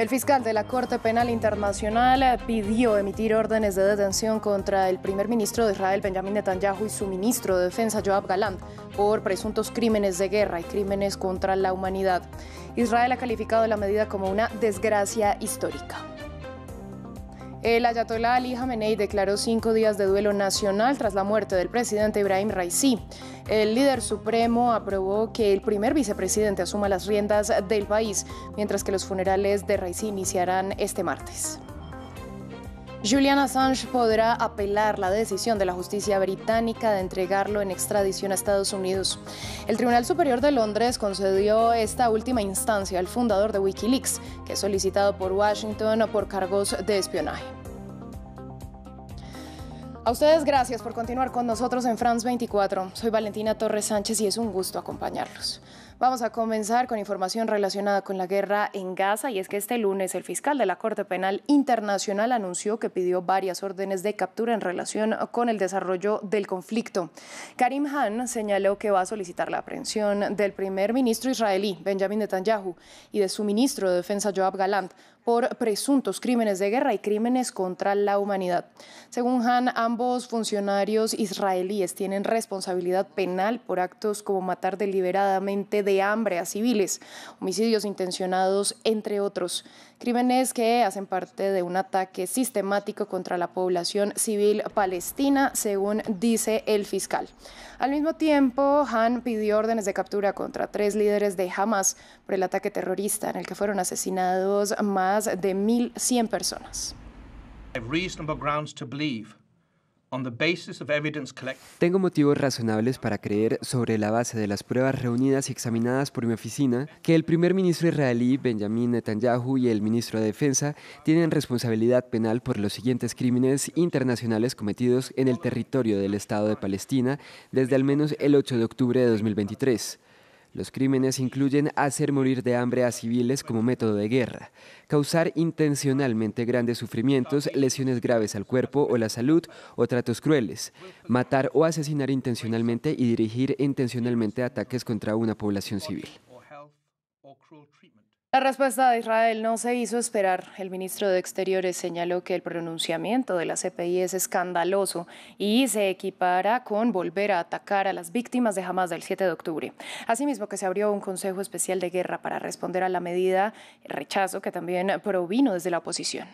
El fiscal de la Corte Penal Internacional eh, pidió emitir órdenes de detención contra el primer ministro de Israel, Benjamin Netanyahu, y su ministro de Defensa, Joab Galán, por presuntos crímenes de guerra y crímenes contra la humanidad. Israel ha calificado la medida como una desgracia histórica. El ayatollah Ali Khamenei declaró cinco días de duelo nacional tras la muerte del presidente Ibrahim Raisi. El líder supremo aprobó que el primer vicepresidente asuma las riendas del país, mientras que los funerales de Raisi iniciarán este martes. Julian Assange podrá apelar la decisión de la justicia británica de entregarlo en extradición a Estados Unidos. El Tribunal Superior de Londres concedió esta última instancia al fundador de Wikileaks, que es solicitado por Washington por cargos de espionaje. A ustedes gracias por continuar con nosotros en France 24. Soy Valentina Torres Sánchez y es un gusto acompañarlos. Vamos a comenzar con información relacionada con la guerra en Gaza y es que este lunes el fiscal de la Corte Penal Internacional anunció que pidió varias órdenes de captura en relación con el desarrollo del conflicto. Karim Han señaló que va a solicitar la aprehensión del primer ministro israelí Benjamin Netanyahu y de su ministro de Defensa Joab Galant por presuntos crímenes de guerra y crímenes contra la humanidad. Según Han, ambos funcionarios israelíes tienen responsabilidad penal por actos como matar deliberadamente de de hambre a civiles, homicidios intencionados, entre otros. Crímenes que hacen parte de un ataque sistemático contra la población civil palestina, según dice el fiscal. Al mismo tiempo, Han pidió órdenes de captura contra tres líderes de Hamas por el ataque terrorista en el que fueron asesinados más de 1.100 personas. Tengo motivos razonables para creer, sobre la base de las pruebas reunidas y examinadas por mi oficina, que el primer ministro israelí Benjamin Netanyahu y el ministro de Defensa tienen responsabilidad penal por los siguientes crímenes internacionales cometidos en el territorio del Estado de Palestina desde al menos el 8 de octubre de 2023. Los crímenes incluyen hacer morir de hambre a civiles como método de guerra, causar intencionalmente grandes sufrimientos, lesiones graves al cuerpo o la salud o tratos crueles, matar o asesinar intencionalmente y dirigir intencionalmente ataques contra una población civil. La respuesta de Israel no se hizo esperar. El ministro de Exteriores señaló que el pronunciamiento de la CPI es escandaloso y se equipara con volver a atacar a las víctimas de Hamas del 7 de octubre. Asimismo, que se abrió un Consejo Especial de Guerra para responder a la medida, rechazo que también provino desde la oposición.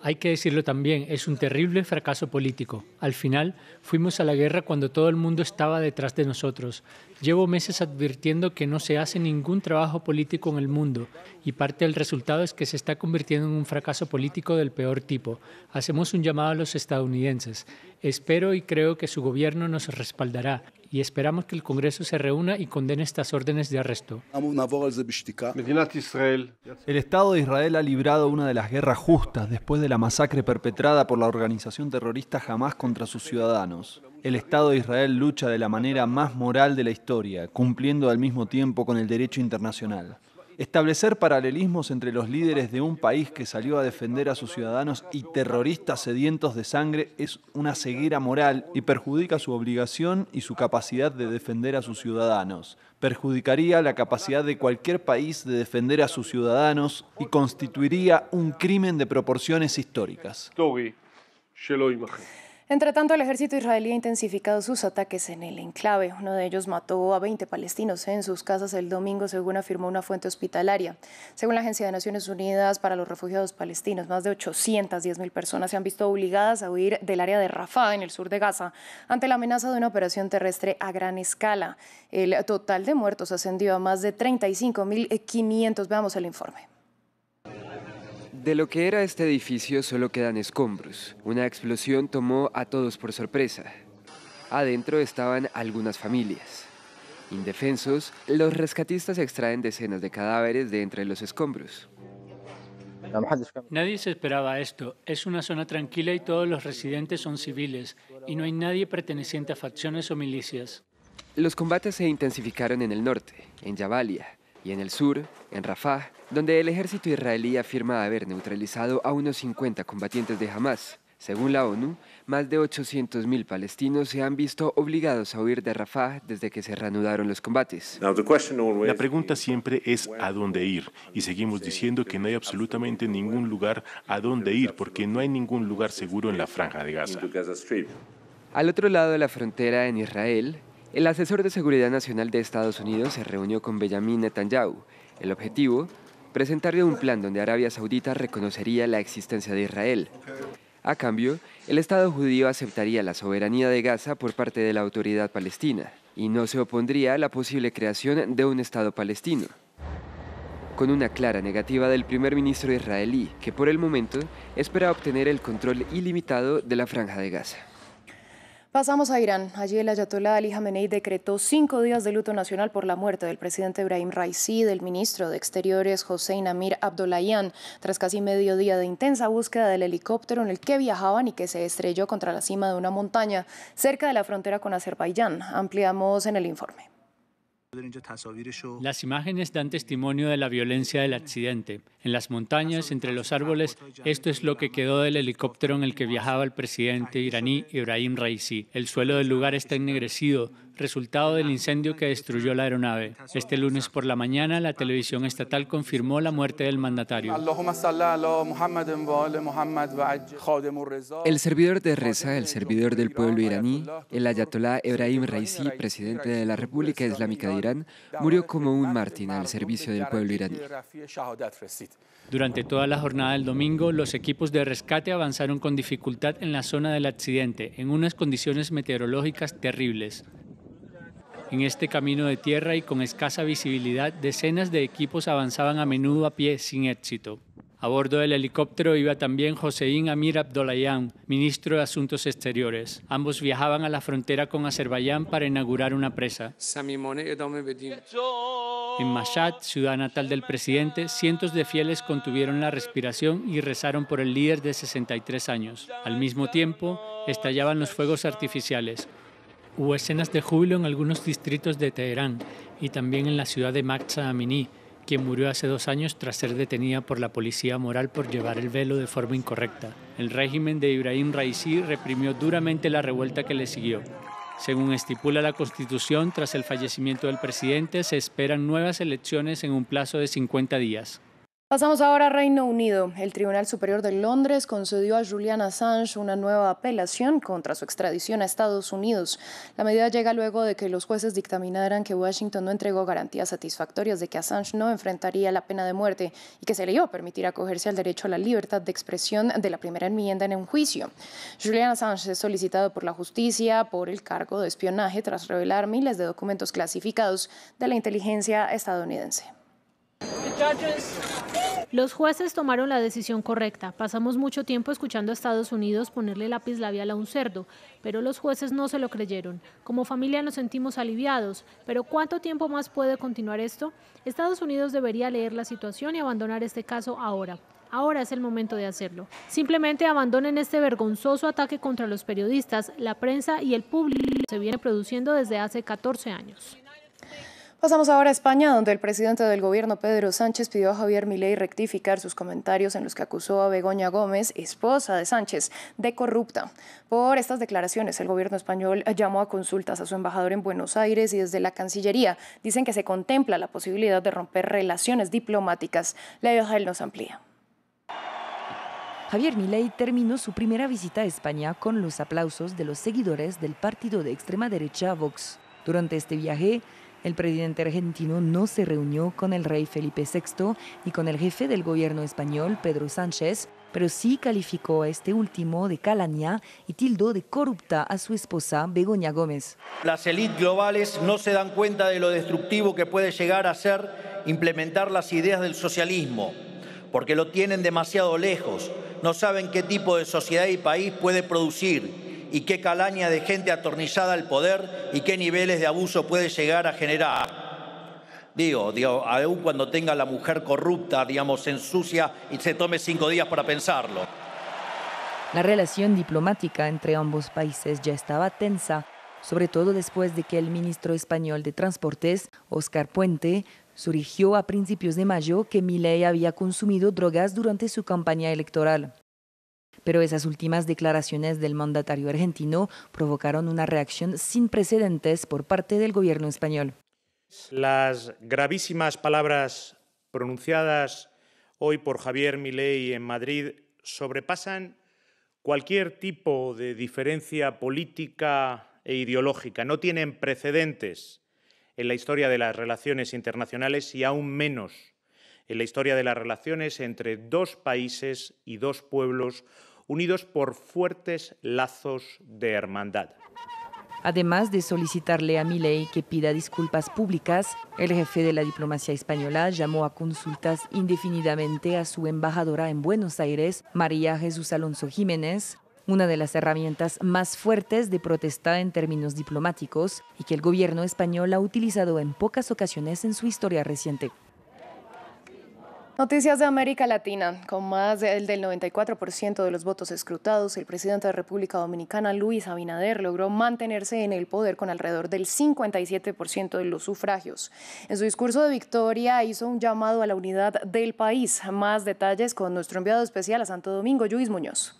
Hay que decirlo también, es un terrible fracaso político. Al final, fuimos a la guerra cuando todo el mundo estaba detrás de nosotros. Llevo meses advirtiendo que no se hace ningún trabajo político en el mundo y parte del resultado es que se está convirtiendo en un fracaso político del peor tipo. Hacemos un llamado a los estadounidenses. Espero y creo que su gobierno nos respaldará y esperamos que el Congreso se reúna y condene estas órdenes de arresto. El Estado de Israel ha librado una de las guerras justas después de la masacre perpetrada por la organización terrorista jamás contra sus ciudadanos. El Estado de Israel lucha de la manera más moral de la historia, cumpliendo al mismo tiempo con el derecho internacional. Establecer paralelismos entre los líderes de un país que salió a defender a sus ciudadanos y terroristas sedientos de sangre es una ceguera moral y perjudica su obligación y su capacidad de defender a sus ciudadanos. Perjudicaría la capacidad de cualquier país de defender a sus ciudadanos y constituiría un crimen de proporciones históricas. Entre tanto, el ejército israelí ha intensificado sus ataques en el enclave. Uno de ellos mató a 20 palestinos en sus casas el domingo, según afirmó una fuente hospitalaria. Según la Agencia de Naciones Unidas para los Refugiados Palestinos, más de 810 mil personas se han visto obligadas a huir del área de Rafah, en el sur de Gaza, ante la amenaza de una operación terrestre a gran escala. El total de muertos ascendió a más de 35.500. Veamos el informe. De lo que era este edificio solo quedan escombros. Una explosión tomó a todos por sorpresa. Adentro estaban algunas familias. Indefensos, los rescatistas extraen decenas de cadáveres de entre los escombros. Nadie se esperaba esto. Es una zona tranquila y todos los residentes son civiles y no hay nadie perteneciente a facciones o milicias. Los combates se intensificaron en el norte, en Jabalia, y en el sur, en Rafah, donde el ejército israelí afirma haber neutralizado a unos 50 combatientes de Hamas. Según la ONU, más de 800.000 palestinos se han visto obligados a huir de Rafah desde que se reanudaron los combates. La pregunta siempre es a dónde ir, y seguimos diciendo que no hay absolutamente ningún lugar a dónde ir, porque no hay ningún lugar seguro en la franja de Gaza. Al otro lado de la frontera, en Israel, el asesor de Seguridad Nacional de Estados Unidos se reunió con Benjamin Netanyahu. El objetivo, presentarle un plan donde Arabia Saudita reconocería la existencia de Israel. A cambio, el Estado judío aceptaría la soberanía de Gaza por parte de la autoridad palestina y no se opondría a la posible creación de un Estado palestino. Con una clara negativa del primer ministro israelí, que por el momento espera obtener el control ilimitado de la franja de Gaza. Pasamos a Irán. Allí el ayatollah Ali Khamenei decretó cinco días de luto nacional por la muerte del presidente Ibrahim Raisi, del ministro de Exteriores José Amir Abdollahian, tras casi medio día de intensa búsqueda del helicóptero en el que viajaban y que se estrelló contra la cima de una montaña cerca de la frontera con Azerbaiyán. Ampliamos en el informe. Las imágenes dan testimonio de la violencia del accidente. En las montañas, entre los árboles, esto es lo que quedó del helicóptero en el que viajaba el presidente iraní Ibrahim Raisi. El suelo del lugar está ennegrecido, resultado del incendio que destruyó la aeronave. Este lunes por la mañana, la televisión estatal confirmó la muerte del mandatario. El servidor de Reza, el servidor del pueblo iraní, el ayatolá Ibrahim Raisi, presidente de la República Islámica de Irán, murió como un Martín al servicio del pueblo iraní. Durante toda la jornada del domingo, los equipos de rescate avanzaron con dificultad en la zona del accidente, en unas condiciones meteorológicas terribles. En este camino de tierra y con escasa visibilidad, decenas de equipos avanzaban a menudo a pie sin éxito. A bordo del helicóptero iba también josein Amir Abdolayan, ministro de Asuntos Exteriores. Ambos viajaban a la frontera con Azerbaiyán para inaugurar una presa. En Mashhad, ciudad natal del presidente, cientos de fieles contuvieron la respiración y rezaron por el líder de 63 años. Al mismo tiempo, estallaban los fuegos artificiales. Hubo escenas de júbilo en algunos distritos de Teherán y también en la ciudad de Maksa Amini, quien murió hace dos años tras ser detenida por la policía moral por llevar el velo de forma incorrecta. El régimen de Ibrahim Raisi reprimió duramente la revuelta que le siguió. Según estipula la Constitución, tras el fallecimiento del presidente se esperan nuevas elecciones en un plazo de 50 días. Pasamos ahora a Reino Unido. El Tribunal Superior de Londres concedió a Julian Assange una nueva apelación contra su extradición a Estados Unidos. La medida llega luego de que los jueces dictaminaran que Washington no entregó garantías satisfactorias de que Assange no enfrentaría la pena de muerte y que se le iba a permitir acogerse al derecho a la libertad de expresión de la primera enmienda en un juicio. Julian Assange es solicitado por la justicia por el cargo de espionaje tras revelar miles de documentos clasificados de la inteligencia estadounidense. Los jueces tomaron la decisión correcta. Pasamos mucho tiempo escuchando a Estados Unidos ponerle lápiz labial a un cerdo, pero los jueces no se lo creyeron. Como familia nos sentimos aliviados, pero ¿cuánto tiempo más puede continuar esto? Estados Unidos debería leer la situación y abandonar este caso ahora. Ahora es el momento de hacerlo. Simplemente abandonen este vergonzoso ataque contra los periodistas, la prensa y el público que se viene produciendo desde hace 14 años. Pasamos ahora a España, donde el presidente del gobierno Pedro Sánchez pidió a Javier Milei rectificar sus comentarios en los que acusó a Begoña Gómez, esposa de Sánchez, de corrupta. Por estas declaraciones, el gobierno español llamó a consultas a su embajador en Buenos Aires y desde la Cancillería dicen que se contempla la posibilidad de romper relaciones diplomáticas. La nos amplía. Javier Milei terminó su primera visita a España con los aplausos de los seguidores del partido de extrema derecha Vox. Durante este viaje, el presidente argentino no se reunió con el rey Felipe VI y con el jefe del gobierno español, Pedro Sánchez, pero sí calificó a este último de calaña y tildó de corrupta a su esposa Begoña Gómez. Las élites globales no se dan cuenta de lo destructivo que puede llegar a ser implementar las ideas del socialismo, porque lo tienen demasiado lejos, no saben qué tipo de sociedad y país puede producir y qué calaña de gente atornillada al poder y qué niveles de abuso puede llegar a generar. Digo, digo, aún cuando tenga la mujer corrupta, digamos, se ensucia y se tome cinco días para pensarlo. La relación diplomática entre ambos países ya estaba tensa, sobre todo después de que el ministro español de Transportes, Oscar Puente, surgió a principios de mayo que Milei había consumido drogas durante su campaña electoral. Pero esas últimas declaraciones del mandatario argentino provocaron una reacción sin precedentes por parte del gobierno español. Las gravísimas palabras pronunciadas hoy por Javier Milei en Madrid sobrepasan cualquier tipo de diferencia política e ideológica. No tienen precedentes en la historia de las relaciones internacionales y aún menos en la historia de las relaciones entre dos países y dos pueblos unidos por fuertes lazos de hermandad. Además de solicitarle a Milei que pida disculpas públicas, el jefe de la diplomacia española llamó a consultas indefinidamente a su embajadora en Buenos Aires, María Jesús Alonso Jiménez, una de las herramientas más fuertes de protesta en términos diplomáticos y que el gobierno español ha utilizado en pocas ocasiones en su historia reciente. Noticias de América Latina. Con más del 94% de los votos escrutados, el presidente de República Dominicana, Luis Abinader, logró mantenerse en el poder con alrededor del 57% de los sufragios. En su discurso de victoria hizo un llamado a la unidad del país. Más detalles con nuestro enviado especial a Santo Domingo, Luis Muñoz.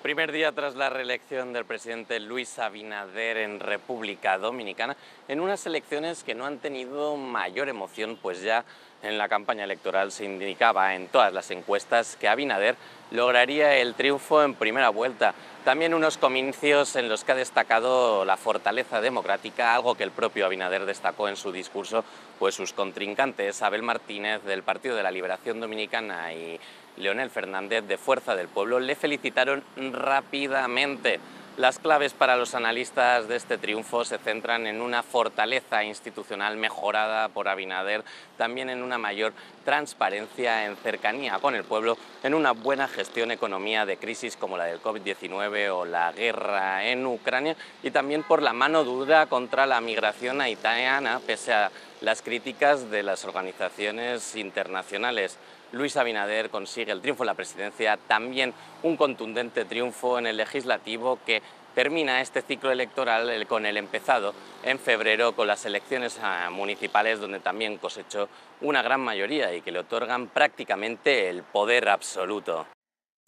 Primer día tras la reelección del presidente Luis Abinader en República Dominicana, en unas elecciones que no han tenido mayor emoción, pues ya en la campaña electoral se indicaba en todas las encuestas que Abinader lograría el triunfo en primera vuelta. También unos comicios en los que ha destacado la fortaleza democrática, algo que el propio Abinader destacó en su discurso, pues sus contrincantes, Abel Martínez del Partido de la Liberación Dominicana y Leonel Fernández de Fuerza del Pueblo, le felicitaron rápidamente. Las claves para los analistas de este triunfo se centran en una fortaleza institucional mejorada por Abinader, también en una mayor transparencia en cercanía con el pueblo, en una buena gestión economía de crisis como la del COVID-19 o la guerra en Ucrania y también por la mano dura contra la migración haitiana, pese a las críticas de las organizaciones internacionales. Luis Abinader consigue el triunfo en la presidencia, también un contundente triunfo en el legislativo que termina este ciclo electoral con el empezado en febrero con las elecciones ah, municipales donde también cosechó una gran mayoría y que le otorgan prácticamente el poder absoluto.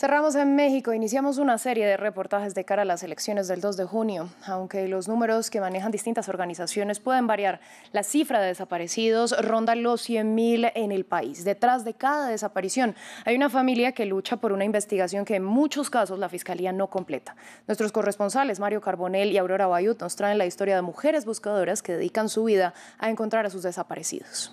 Cerramos en México, iniciamos una serie de reportajes de cara a las elecciones del 2 de junio. Aunque los números que manejan distintas organizaciones pueden variar, la cifra de desaparecidos ronda los 100.000 en el país. Detrás de cada desaparición hay una familia que lucha por una investigación que en muchos casos la Fiscalía no completa. Nuestros corresponsales Mario Carbonell y Aurora Bayut nos traen la historia de mujeres buscadoras que dedican su vida a encontrar a sus desaparecidos.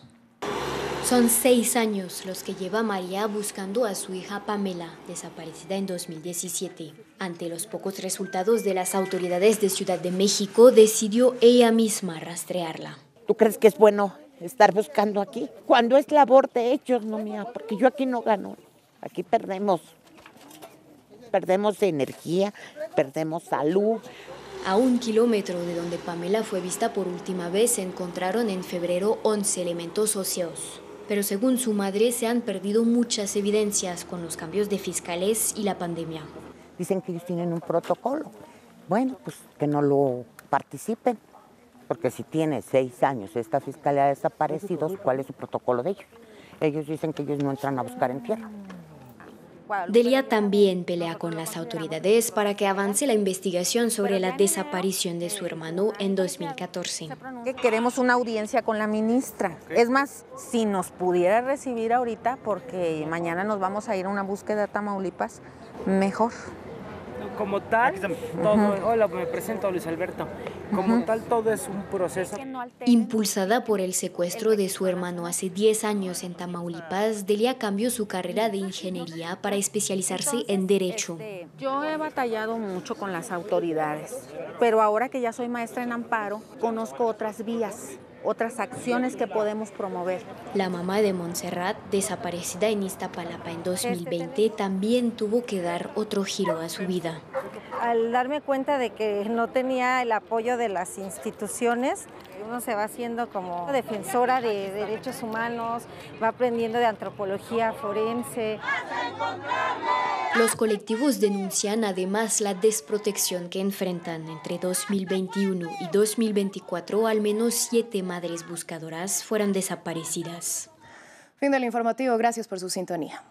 Son seis años los que lleva María buscando a su hija Pamela, desaparecida en 2017. Ante los pocos resultados de las autoridades de Ciudad de México, decidió ella misma rastrearla. ¿Tú crees que es bueno estar buscando aquí? Cuando es labor de ellos, no mía, porque yo aquí no gano. Aquí perdemos. Perdemos energía, perdemos salud, a un kilómetro de donde Pamela fue vista por última vez, se encontraron en febrero 11 elementos óseos pero según su madre se han perdido muchas evidencias con los cambios de fiscales y la pandemia. Dicen que ellos tienen un protocolo. Bueno, pues que no lo participen, porque si tiene seis años esta fiscalía de desaparecidos, ¿cuál es su protocolo de ellos? Ellos dicen que ellos no entran a buscar en tierra. Delia también pelea con las autoridades para que avance la investigación sobre la desaparición de su hermano en 2014. Queremos una audiencia con la ministra. Es más, si nos pudiera recibir ahorita, porque mañana nos vamos a ir a una búsqueda a Tamaulipas, mejor como tal, todo, Luis Como tal, todo es un proceso. Impulsada por el secuestro de su hermano hace 10 años en Tamaulipas, Delia cambió su carrera de ingeniería para especializarse en Derecho. Este, Yo he batallado mucho con las autoridades, pero ahora que ya soy maestra en amparo, conozco otras vías otras acciones que podemos promover. La mamá de Montserrat, desaparecida en Iztapalapa en 2020, este también tuvo que dar otro giro a su vida. Al darme cuenta de que no tenía el apoyo de las instituciones, uno se va haciendo como defensora de derechos humanos, va aprendiendo de antropología forense. Los colectivos denuncian además la desprotección que enfrentan. Entre 2021 y 2024, al menos siete madres buscadoras fueron desaparecidas. Fin del informativo. Gracias por su sintonía.